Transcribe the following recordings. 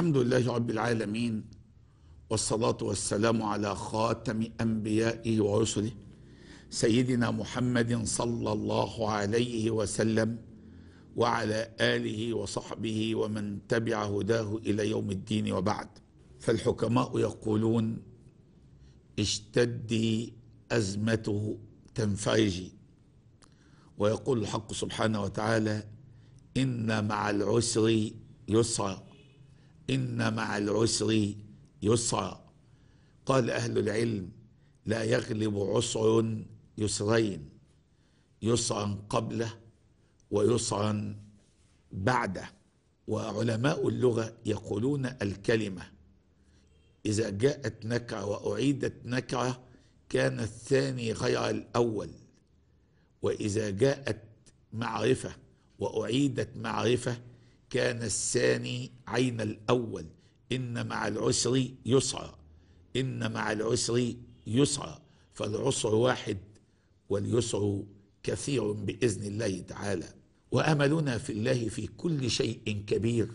الحمد لله رب العالمين والصلاة والسلام على خاتم أنبيائه ورسله سيدنا محمد صلى الله عليه وسلم وعلى آله وصحبه ومن تبع هداه إلى يوم الدين وبعد فالحكماء يقولون اشتدي أزمته تنفرجي ويقول الحق سبحانه وتعالى إن مع العسر يسرا إن مع العسر يسرا قال أهل العلم لا يغلب عسر يسرين يسرا قبله ويسرا بعده وعلماء اللغة يقولون الكلمة إذا جاءت نكرة وأعيدت نكرة كان الثاني غير الأول وإذا جاءت معرفة وأعيدت معرفة كان الثاني عين الأول إن مع العسر يسرا إن مع العسر يسرا فالعسر واحد واليسر كثير بإذن الله تعالى وأملنا في الله في كل شيء كبير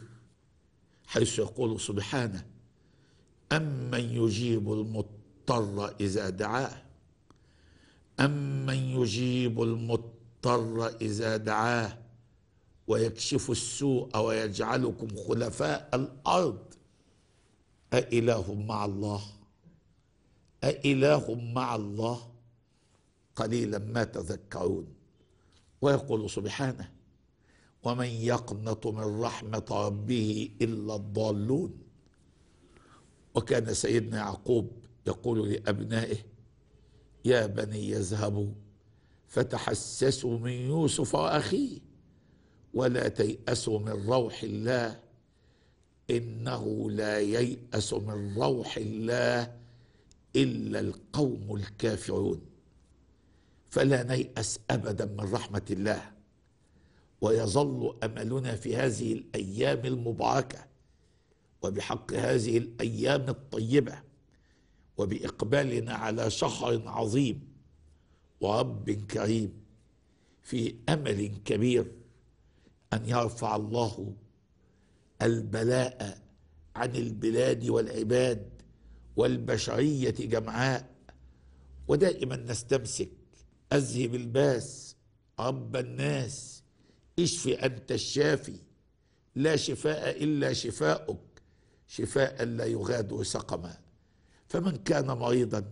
حيث يقول سبحانه أمن يجيب المضطر إذا دعاه أمن يجيب المضطر إذا دعاه ويكشف السوء ويجعلكم خلفاء الارض أإله مع الله أإله مع الله قليلا ما تذكرون ويقول سبحانه ومن يقنط من رحمة ربه إلا الضالون وكان سيدنا يعقوب يقول لأبنائه يا بني يذهبوا فتحسسوا من يوسف وأخيه ولا تيأسوا من روح الله إنه لا ييأس من روح الله إلا القوم الكافرون فلا نيأس أبدا من رحمة الله ويظل أملنا في هذه الأيام المباركة وبحق هذه الأيام الطيبة وبإقبالنا على شهر عظيم ورب كريم في أمل كبير ان يرفع الله البلاء عن البلاد والعباد والبشريه جمعاء ودائما نستمسك اذهب الباس رب الناس اشف انت الشافي لا شفاء الا شفاؤك شفاء لا يغادر سقما فمن كان مريضا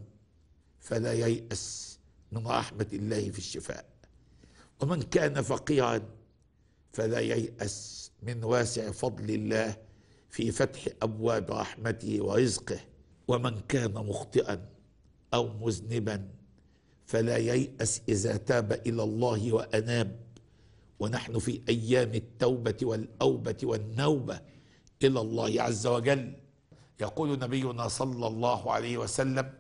فلا ييأس من رحمة الله في الشفاء ومن كان فقيرا فلا ييأس من واسع فضل الله في فتح أبواب رحمته ورزقه ومن كان مخطئا أو مذنبا فلا ييأس إذا تاب إلى الله وأناب ونحن في أيام التوبة والأوبة والنوبة إلى الله عز وجل يقول نبينا صلى الله عليه وسلم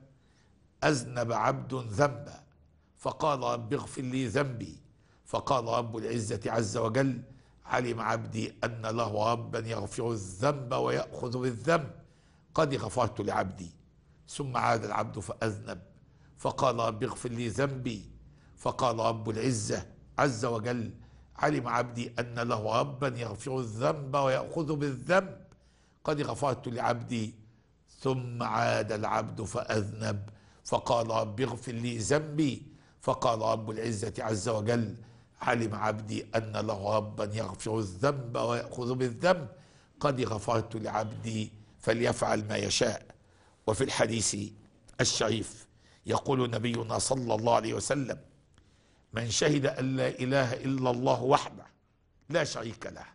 أذنب عبد ذنبا فقال رب اغفر لي ذنبي فقال رب العزة عز وجل علم عبدي أن له ربا يغفر الذنب ويأخذ بالذنب قد غفرت لعبدي ثم عاد العبد فأذنب فقال رب اغفر لي ذنبي فقال رب العزة عز وجل علم عبدي أن له ربا يغفر الذنب ويأخذ بالذنب قد غفرت لعبدي ثم عاد العبد فأذنب فقال رب اغفر لي ذنبي فقال رب العزة عز وجل علم عبدي أن له ربا يغفر الذنب ويأخذ بالذنب قد غفرت لعبدي فليفعل ما يشاء وفي الحديث الشريف يقول نبينا صلى الله عليه وسلم من شهد أن لا إله إلا الله وحده لا شريك له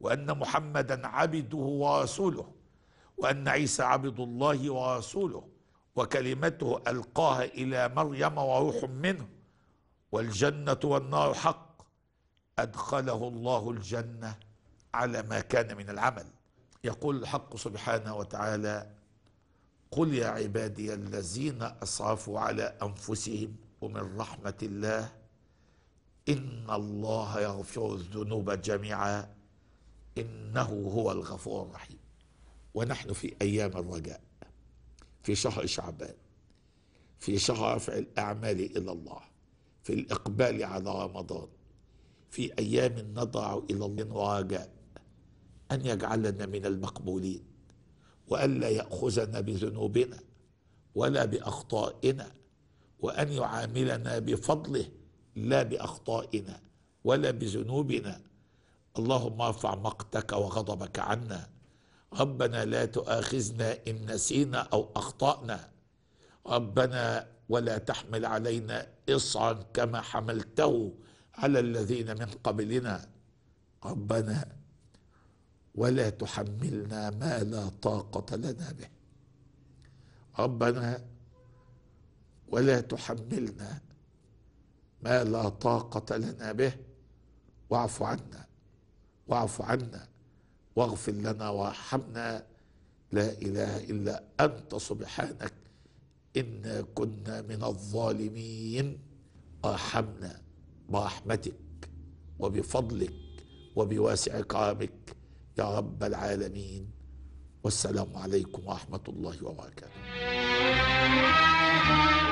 وأن محمدا عبده ورسوله وأن عيسى عبد الله ورسوله وكلمته ألقاها إلى مريم وروح منه والجنه والنار حق ادخله الله الجنه على ما كان من العمل يقول الحق سبحانه وتعالى قل يا عبادي الذين اسرفوا على انفسهم ومن رحمه الله ان الله يغفر الذنوب جميعا انه هو الغفور الرحيم ونحن في ايام الرجاء في شهر شعبان في شهر رفع الاعمال الى الله في الإقبال على رمضان في أيام نضع إلى الله رجاء أن يجعلنا من المقبولين وألا يأخذنا بذنوبنا ولا بأخطائنا وأن يعاملنا بفضله لا بأخطائنا ولا بذنوبنا اللهم ارفع مقتك وغضبك عنا ربنا لا تؤاخذنا إن نسينا أو أخطأنا ربنا ولا تحمل علينا اصرا كما حملته على الذين من قبلنا ربنا ولا تحملنا ما لا طاقه لنا به ربنا ولا تحملنا ما لا طاقه لنا به واعف عنا واعف عنا واغفر لنا وارحمنا لا اله الا انت سبحانك إنا كنا من الظالمين ارحمنا برحمتك وبفضلك وبواسع كرمك يا رب العالمين والسلام عليكم ورحمة الله وبركاته